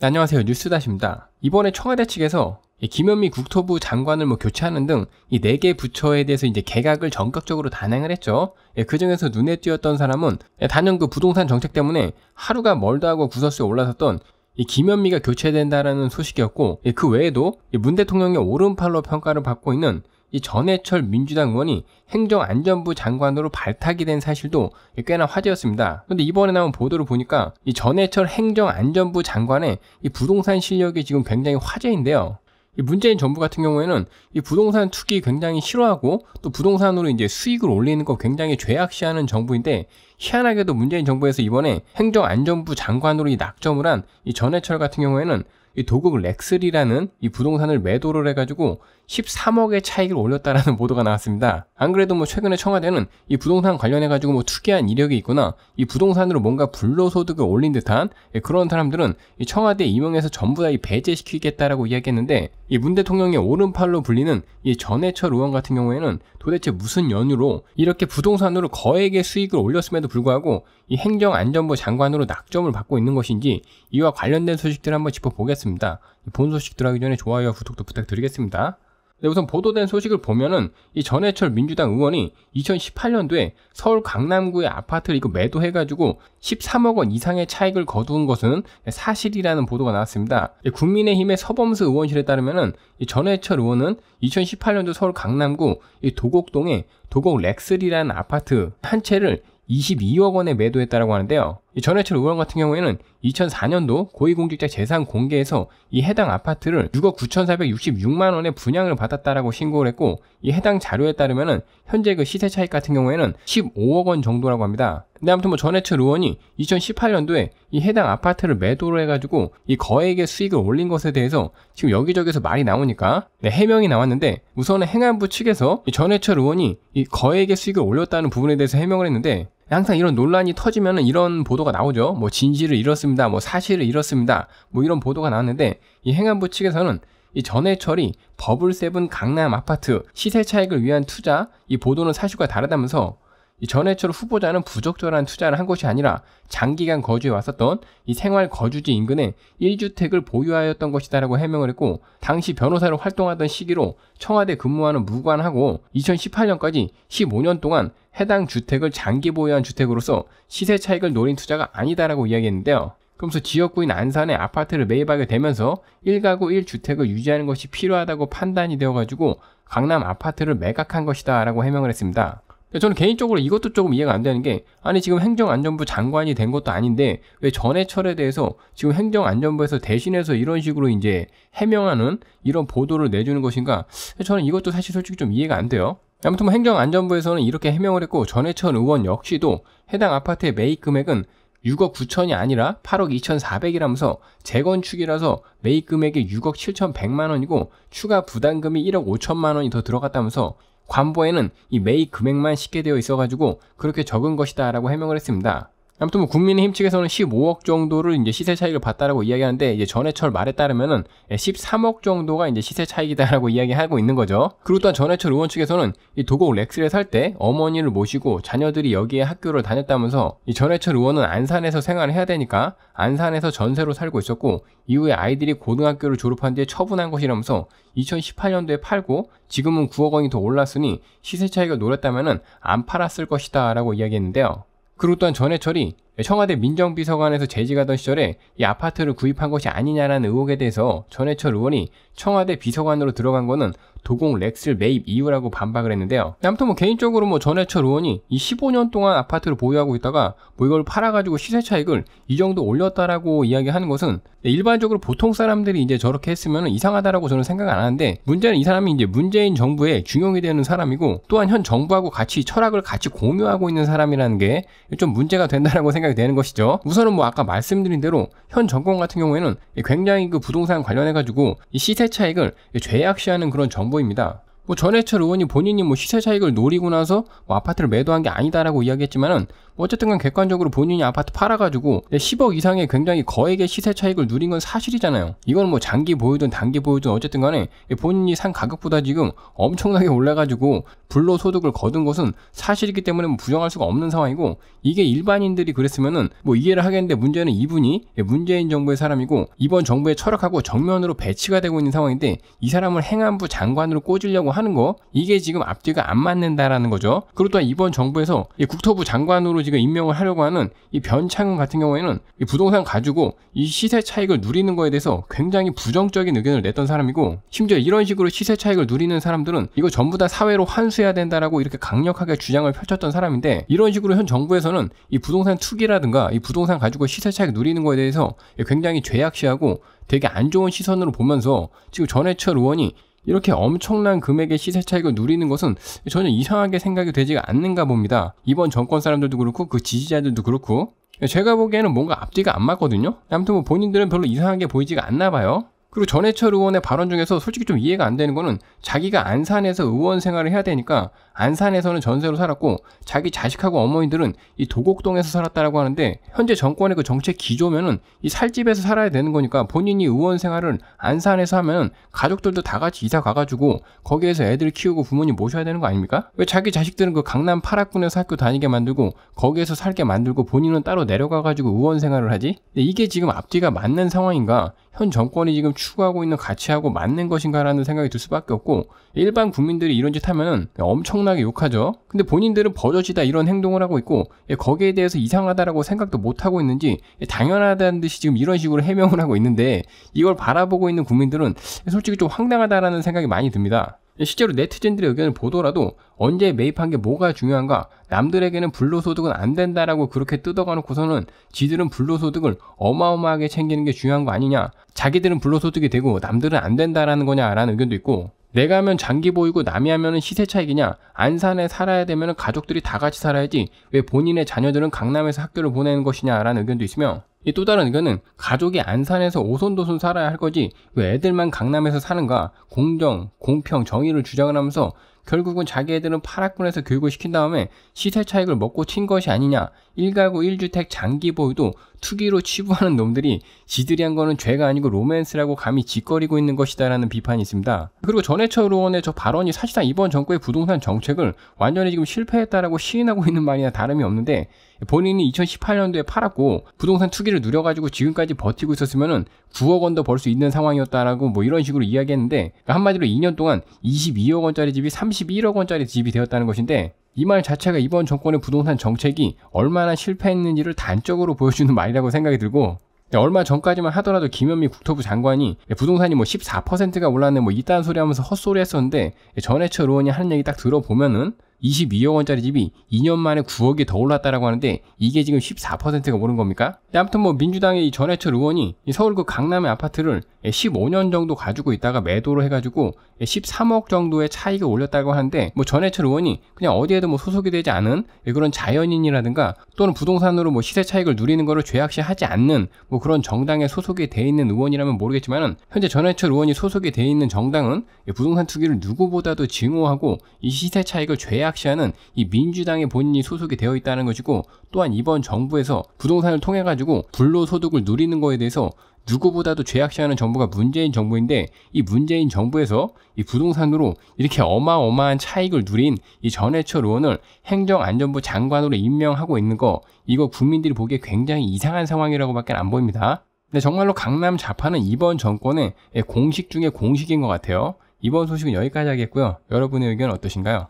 네, 안녕하세요. 뉴스다시입니다. 이번에 청와대 측에서 김현미 국토부 장관을 뭐 교체하는 등이네개 부처에 대해서 이제 개각을 전격적으로 단행을 했죠. 예, 그 중에서 눈에 띄었던 사람은 예, 단연 그 부동산 정책 때문에 하루가 멀다 하고 구설수에 올라섰던 이 김현미가 교체된다라는 소식이었고 예, 그 외에도 문 대통령의 오른팔로 평가를 받고 있는 이 전해철 민주당 의원이 행정안전부 장관으로 발탁이 된 사실도 꽤나 화제였습니다. 그런데 이번에 나온 보도를 보니까 이 전해철 행정안전부 장관의 이 부동산 실력이 지금 굉장히 화제인데요. 이 문재인 정부 같은 경우에는 이 부동산 투기 굉장히 싫어하고 또 부동산으로 이제 수익을 올리는 거 굉장히 죄악시하는 정부인데 희한하게도 문재인 정부에서 이번에 행정안전부 장관으로 이 낙점을 한 이 전해철 같은 경우에는 이 도곡 렉슬이라는 이 부동산을 매도를 해가지고 13억의 차익을 올렸다라는 보도가 나왔습니다. 안 그래도 뭐 최근에 청와대는 이 부동산 관련해가지고 뭐 투기한 이력이 있거나 이 부동산으로 뭔가 불로소득을 올린 듯한 예, 그런 사람들은 이 청와대 임명에서 전부 다이 배제시키겠다라고 이야기했는데 이 문 대통령의 오른팔로 불리는 이 전해철 의원 같은 경우에는 도대체 무슨 연유로 이렇게 부동산으로 거액의 수익을 올렸음에도 불구하고 이 행정안전부 장관으로 낙점을 받고 있는 것인지 이와 관련된 소식들을 한번 짚어보겠습니다. 본 소식들 하기 전에 좋아요와 구독도 부탁드리겠습니다. 근데 네, 우선 보도된 소식을 보면은 이 전해철 민주당 의원이 2018년도에 서울 강남구의 아파트를 이거 매도해가지고 13억 원 이상의 차익을 거두은 것은 사실이라는 보도가 나왔습니다. 국민의힘의 서범수 의원실에 따르면은 이 전해철 의원은 2018년도 서울 강남구 이 도곡동에 도곡 렉슬이라는 아파트 한 채를 22억 원에 매도했다라고 하는데요. 전해철 의원 같은 경우에는 2004년도 고위공직자 재산 공개에서 이 해당 아파트를 6억 9,466만 원의 분양을 받았다라고 신고를 했고 이 해당 자료에 따르면은 현재 그 시세 차익 같은 경우에는 15억 원 정도라고 합니다. 근데 아무튼 뭐 전해철 의원이 2018년도에 이 해당 아파트를 매도를 해가지고 이 거액의 수익을 올린 것에 대해서 지금 여기저기서 말이 나오니까 네, 해명이 나왔는데 우선은 행안부 측에서 이 전해철 의원이 이 거액의 수익을 올렸다는 부분에 대해서 해명을 했는데 항상 이런 논란이 터지면 이런 보도가 나오죠. 뭐 진실을 잃었습니다. 뭐 사실을 잃었습니다. 뭐 이런 보도가 나왔는데 이 행안부 측에서는 이 전해철이 버블 세븐 강남 아파트 시세 차익을 위한 투자 이 보도는 사실과 다르다면서 전해철 후보자는 부적절한 투자를 한 것이 아니라 장기간 거주해 왔었던 이 생활 거주지 인근에 1주택을 보유하였던 것이다라고 해명을 했고 당시 변호사로 활동하던 시기로 청와대 근무와는 무관하고 2018년까지 15년 동안 해당 주택을 장기 보유한 주택으로서 시세 차익을 노린 투자가 아니다라고 이야기했는데요. 그러면서 지역구인 안산에 아파트를 매입하게 되면서 1가구 1주택을 유지하는 것이 필요하다고 판단이 되어가지고 강남 아파트를 매각한 것이다 라고 해명을 했습니다. 저는 개인적으로 이것도 조금 이해가 안 되는 게 아니 지금 행정안전부 장관이 된 것도 아닌데 왜 전해철에 대해서 지금 행정안전부에서 대신해서 이런 식으로 이제 해명하는 이런 보도를 내주는 것인가 저는 이것도 사실 솔직히 좀 이해가 안 돼요. 아무튼 뭐 행정안전부에서는 이렇게 해명을 했고 전해철 의원 역시도 해당 아파트의 매입 금액은 6억 9천이 아니라 8억 2,400이라면서 재건축이라서 매입 금액이 6억 7,100만 원이고 추가 부담금이 1억 5천만 원이 더 들어갔다면서 관보에는 이 매입 금액만 쉽게 되어 있어가지고 그렇게 적은 것이다 라고 해명을 했습니다. 아무튼 뭐 국민의힘 측에서는 15억 정도를 이제 시세 차익을 봤다라고 이야기하는데 이제 전해철 말에 따르면은 13억 예, 정도가 이제 시세 차익이다라고 이야기하고 있는 거죠. 그리고 또한 전해철 의원 측에서는 이 도곡 렉스를 살 때 어머니를 모시고 자녀들이 여기에 학교를 다녔다면서 이 전해철 의원은 안산에서 생활을 해야 되니까 안산에서 전세로 살고 있었고 이후에 아이들이 고등학교를 졸업한 뒤에 처분한 것이라면서 2018년도에 팔고 지금은 9억 원이 더 올랐으니 시세 차익을 노렸다면은 안 팔았을 것이다라고 이야기했는데요. 그리고 또한 전해철이 청와대 민정비서관에서 제지하던 시절에 이 아파트를 구입한 것이 아니냐라는 의혹에 대해서 전해철 의원이 청와대 비서관으로 들어간 거는 도공 렉슬 매입 이유라고 반박을 했는데요. 아무튼 뭐 개인적으로 뭐 전해철 의원이 이 15년 동안 아파트를 보유하고 있다가 뭐 이걸 팔아가지고 시세 차익을 이 정도 올렸다라고 이야기하는 것은 일반적으로 보통 사람들이 이제 저렇게 했으면 이상하다라고 저는 생각 안 하는데 문제는 이 사람이 이제 문재인 정부의 중용이 되는 사람이고 또한 현 정부하고 같이 철학을 같이 공유하고 있는 사람이라는 게 좀 문제가 된다라고 생각. 생각이 되는 것이죠. 우선은 뭐 아까 말씀드린 대로 현 정권 같은 경우에는 굉장히 그 부동산 관련해가지고 이 시세 차익을 죄악시하는 그런 정보입니다. 뭐 전해철 의원이 본인이 뭐 시세 차익을 노리고 나서 뭐 아파트를 매도한 게 아니다라고 이야기했지만은 어쨌든 간 객관적으로 본인이 아파트 팔아가지고 10억 이상의 굉장히 거액의 시세 차익을 누린 건 사실이잖아요. 이건 뭐 장기 보유든 단기 보유든 어쨌든 간에 본인이 산 가격보다 지금 엄청나게 올라가지고 불로소득을 거둔 것은 사실이기 때문에 뭐 부정할 수가 없는 상황이고 이게 일반인들이 그랬으면은 뭐 이해를 하겠는데 문제는 이분이 문재인 정부의 사람이고 이번 정부의 철학하고 정면으로 배치가 되고 있는 상황인데 이 사람을 행안부 장관으로 꽂으려고 하는 거 이게 지금 앞뒤가 안 맞는다라는 거죠. 그리고 또 이번 정부에서 국토부 장관으로 지가 임명을 하려고 하는 이 변창훈 같은 경우에는 이 부동산 가지고 이 시세 차익을 누리는 거에 대해서 굉장히 부정적인 의견을 냈던 사람이고 심지어 이런 식으로 시세 차익을 누리는 사람들은 이거 전부 다 사회로 환수해야 된다라고 이렇게 강력하게 주장을 펼쳤던 사람인데 이런 식으로 현 정부에서는 이 부동산 투기라든가 이 부동산 가지고 시세 차익 누리는 거에 대해서 굉장히 죄악시하고 되게 안 좋은 시선으로 보면서 지금 전해철 의원이 이렇게 엄청난 금액의 시세 차익을 누리는 것은 전혀 이상하게 생각이 되지가 않는가 봅니다. 이번 정권 사람들도 그렇고 그 지지자들도 그렇고 제가 보기에는 뭔가 앞뒤가 안 맞거든요. 아무튼 뭐 본인들은 별로 이상하게 보이지가 않나 봐요. 그리고 전해철 의원의 발언 중에서 솔직히 좀 이해가 안 되는 거는 자기가 안산에서 의원 생활을 해야 되니까 안산에서는 전세로 살았고 자기 자식하고 어머니들은 이 도곡동에서 살았다라고 하는데 현재 정권의 그 정책 기조면은 이 살집에서 살아야 되는 거니까 본인이 의원 생활을 안산에서 하면 가족들도 다 같이 이사 가가지고 거기에서 애들 키우고 부모님 모셔야 되는 거 아닙니까? 왜 자기 자식들은 그 강남 파학군에서 학교 다니게 만들고 거기에서 살게 만들고 본인은 따로 내려가가지고 의원 생활을 하지? 이게 지금 앞뒤가 맞는 상황인가? 현 정권이 지금 추 추구하고 있는 가치하고 맞는 것인가라는 생각이 들 수밖에 없고 일반 국민들이 이런 짓하면 엄청나게 욕하죠. 근데 본인들은 버젓이다 이런 행동을 하고 있고 예, 거기에 대해서 이상하다라고 생각도 못 하고 있는지 예, 당연하다는 듯이 지금 이런 식으로 해명을 하고 있는데 이걸 바라보고 있는 국민들은 솔직히 좀 황당하다라는 생각이 많이 듭니다. 실제로 네티즌들의 의견을 보더라도 언제 매입한 게 뭐가 중요한가 남들에게는 불로소득은 안 된다라고 그렇게 뜯어가 놓고서는 지들은 불로소득을 어마어마하게 챙기는 게 중요한 거 아니냐 자기들은 불로소득이 되고 남들은 안 된다라는 거냐라는 의견도 있고 내가 하면 장기 보이고 남이 하면 시세 차익이냐 안산에 살아야 되면 가족들이 다 같이 살아야지 왜 본인의 자녀들은 강남에서 학교를 보내는 것이냐라는 의견도 있으며 이또 다른 의견은 가족이 안산에서 오손도손 살아야 할 거지 왜 애들만 강남에서 사는가 공정, 공평, 정의를 주장을 하면서 결국은 자기 애들은 파라군에서 교육을 시킨 다음에 시세 차익을 먹고 친 것이 아니냐. 1가구 1주택 장기 보유도 투기로 치부하는 놈들이 지들이 한 거는 죄가 아니고 로맨스라고 감히 짓거리고 있는 것이다라는 비판이 있습니다. 그리고 전해철 의원의 저 발언이 사실상 이번 정부의 부동산 정책을 완전히 지금 실패했다라고 시인하고 있는 말이나 다름이 없는데 본인이 2018년도에 팔았고 부동산 투기를 누려가지고 지금까지 버티고 있었으면은 9억 원 더 벌 수 있는 상황이었다라고 뭐 이런 식으로 이야기했는데 한마디로 2년 동안 22억 원짜리 집이 30 131억 원짜리 집이 되었다는 것인데 이 말 자체가 이번 정권의 부동산 정책이 얼마나 실패했는지를 단적으로 보여주는 말이라고 생각이 들고 그러니까 얼마 전까지만 하더라도 김현미 국토부 장관이 부동산이 뭐 14%가 올랐네 뭐 이딴 소리 하면서 헛소리 했었는데 전해철 의원이 하는 얘기 딱 들어보면은 22억 원짜리 집이 2년 만에 9억이 더 올랐다라고 하는데 이게 지금 14%가 오른 겁니까? 아무튼 뭐 민주당의 전해철 의원이 서울 그 강남의 아파트를 15년 정도 가지고 있다가 매도를 해가지고 13억 예, 정도의 차익을 올렸다고 하는데 뭐 전해철 의원이 그냥 어디에도 뭐 소속이 되지 않은 예, 그런 자연인이라든가 또는 부동산으로 뭐 시세 차익을 누리는 것을 죄악시 하지 않는 뭐 그런 정당에 소속이 돼 있는 의원이라면 모르겠지만 현재 전해철 의원이 소속이 돼 있는 정당은 예, 부동산 투기를 누구보다도 증오하고 이 시세 차익을 죄악시하는 이민주당의 본인이 소속이 되어 있다는 것이고 또한 이번 정부에서 부동산을 통해 가지고 불로소득을 누리는 거에 대해서 누구보다도 죄악시하는 정부가 문재인 정부인데 이 문재인 정부에서 이 부동산으로 이렇게 어마어마한 차익을 누린 이 전해철 의원을 행정안전부 장관으로 임명하고 있는 거 이거 국민들이 보기에 굉장히 이상한 상황이라고밖에 안 보입니다. 근데 정말로 강남 좌파는 이번 정권의 예, 공식 중에 공식인 것 같아요. 이번 소식은 여기까지 하겠고요. 여러분의 의견 어떠신가요?